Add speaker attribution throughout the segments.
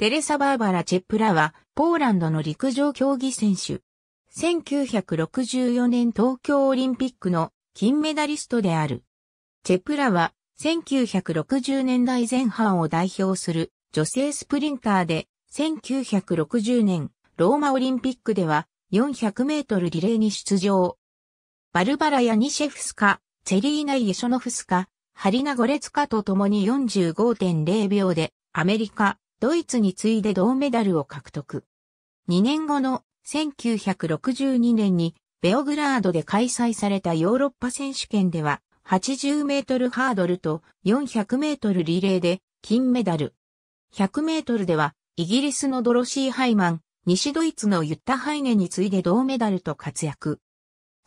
Speaker 1: テレ
Speaker 2: サ・バーバラ・チェプラは、ポーランドの陸上競技選手。1964年東京オリンピックの金メダリストである。チェプラは、1960年代前半を代表する女性スプリンターで、1960年ローマオリンピックでは400メートルリレーに出場。バルバラ・ヤニシェフスカ、チェリーナ・イエショノフスカ、ハリナ・ゴレツカと共に45.0秒でアメリカ、ドイツに次いで銅メダルを獲得。2年後の1962年にベオグラードで開催されたヨーロッパ選手権では80メートルハードルと400メートルリレーで金メダル。100メートルではイギリスのドロシー・ハイマン、西ドイツのユッタ・ハイネに次いで銅メダルと活躍。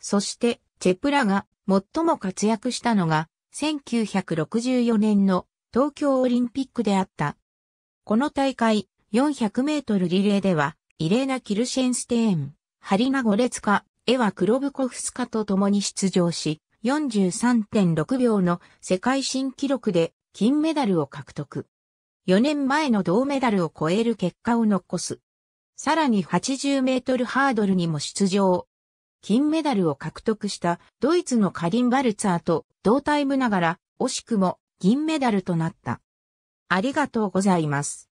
Speaker 2: そしてチェプラが最も活躍したのが1964年の東京オリンピックであったこの大会、400メートルリレーでは、イレーナ・キルシェンステーン、ハリナ・ゴレツカ、エワ・クロブコフスカと共に出場し、43.6秒の世界新記録で金メダルを獲得。4年前の銅メダルを超える結果を残す。さらに80メートルハードルにも出場。金メダルを獲得したドイツのカリン・バルツァーと同タイムながら惜しくも銀メダルとなった。ありがとうございます。